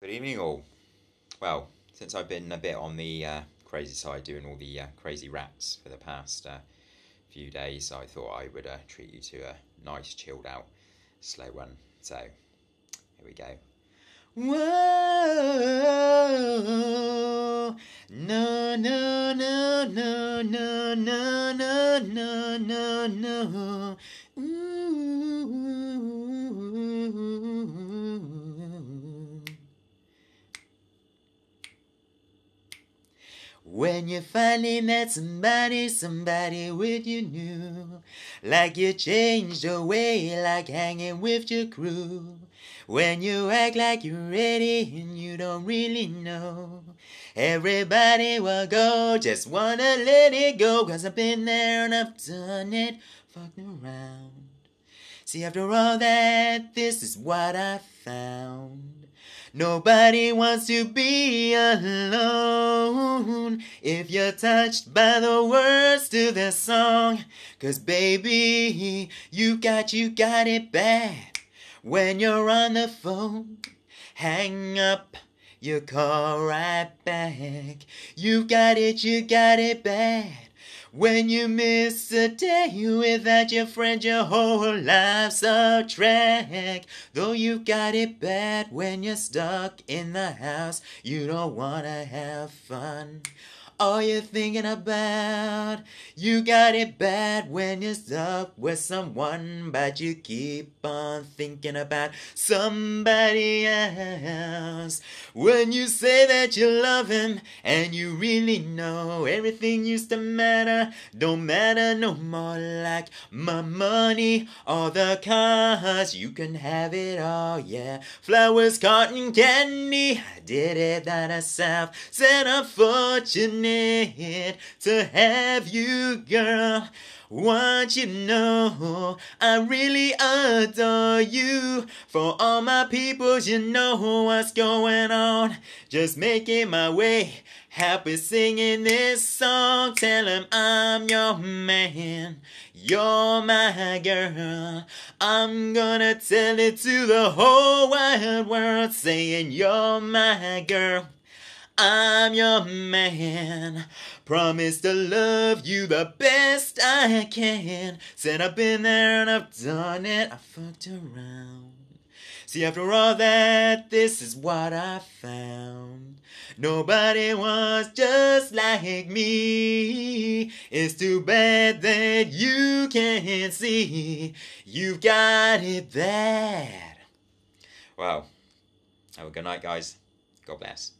Good evening, all. Well, since I've been a bit on the uh, crazy side doing all the uh, crazy raps for the past uh, few days, I thought I would uh, treat you to a nice, chilled out, slow one. So, here we go. Whoa, no, no, no, no, no, no, no, no, no, no. When you finally met somebody, somebody with you new, like you changed away, like hanging with your crew. When you act like you're ready and you don't really know, everybody will go, just wanna let it go, cause I've been there and I've done it, fucking around. See, after all that, this is what I found. Nobody wants to be alone if you're touched by the words to this song. Cause baby, you got, you got it bad when you're on the phone. Hang up, you call right back. You got it, you got it bad when you miss a day without your friend, your whole life's a track. Though you've got it bad when you're stuck in the house, you don't wanna have fun all you're thinking about. You got it bad when you're stuck with someone, but you keep on thinking about somebody else. When you say that you love him and you really know everything used to matter, don't matter no more like my money or the cars. You can have it all, yeah. Flowers, cotton candy, I did it that myself, set a fortune to have you, girl. Want you know, I really adore you. For all my peoples, you know what's going on. Just making my way, happy singing this song. Tell him I'm your man, you're my girl. I'm gonna tell it to the whole wide world, saying you're my girl. I'm your man. Promise to love you the best I can. Said I've been there and I've done it. I fucked around. See, after all that, this is what I found. Nobody was just like me. It's too bad that you can't see. You've got it bad. Wow. Have a good night, guys. God bless.